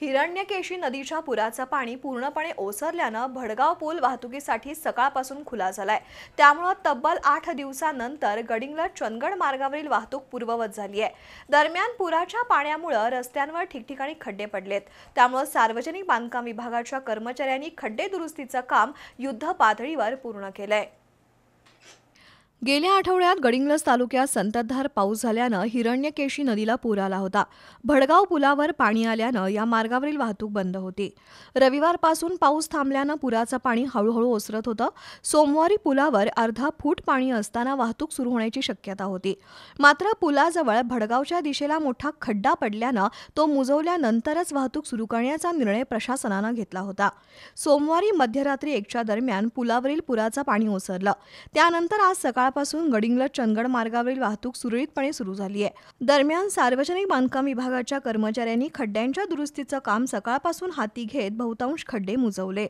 हिरण्यकेशी नदीच्या पुराचं पाणी पूर्णपणे ओसरल्यानं भडगाव पूल वाहतुकीसाठी सकाळपासून खुला झालाय त्यामुळं तब्बल आठ दिवसानंतर गडिंगला चंदगड मार्गावरील वाहतूक पूर्ववत झाली आहे दरम्यान पुराच्या पाण्यामुळं रस्त्यांवर ठिकठिकाणी खड्डे पडलेत त्यामुळं सार्वजनिक बांधकाम विभागाच्या कर्मचाऱ्यांनी खड्डे दुरुस्तीचं काम युद्ध पातळीवर पूर्ण केलंय गेल्या आठवड्यात गडिंग्लस तालुक्यात संततधार पाऊस झाल्यानं हिरण्यकेशी नदीला पूर आला होता भडगाव पुलावर पाणी आल्यानं या मार्गावरील वाहतूक बंद होती रविवारपासून पाऊस थांबल्यानं पुराचं पाणी हळूहळू ओसरत होतं सोमवारी पुलावर अर्धा फूट पाणी असताना वाहतूक सुरू होण्याची शक्यता होती मात्र पुलाजवळ भडगावच्या दिशेला मोठा खड्डा पडल्यानं तो मुजवल्यानंतरच वाहतूक सुरू करण्याचा निर्णय प्रशासनानं घेतला होता सोमवारी मध्यरात्री एकच्या दरम्यान पुलावरील पुराचं पाणी ओसरलं त्यानंतर आज सकाळ सकाळपासून गडिंगला चंदगड मार्गावरील वाहतूक सुरळीतपणे सुरू झाली आहे दरम्यान सार्वजनिक बांधकाम विभागाच्या कर्मचाऱ्यांनी खड्ड्यांच्या दुरुस्तीचं काम सकाळपासून हाती घेत बहुतांश खड्डे मुजवले